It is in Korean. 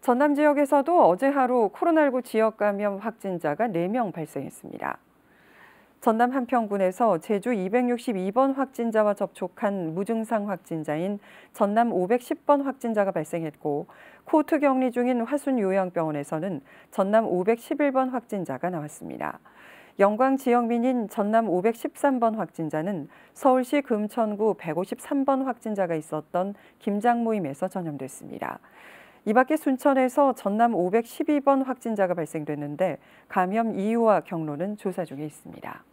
전남 지역에서도 어제 하루 코로나19 지역 감염 확진자가 4명 발생했습니다. 전남 한평군에서 제주 262번 확진자와 접촉한 무증상 확진자인 전남 510번 확진자가 발생했고 코트 격리 중인 화순 요양병원에서는 전남 511번 확진자가 나왔습니다. 영광 지역민인 전남 513번 확진자는 서울시 금천구 153번 확진자가 있었던 김장 모임에서 전염됐습니다. 이 밖에 순천에서 전남 512번 확진자가 발생됐는데 감염 이유와 경로는 조사 중에 있습니다.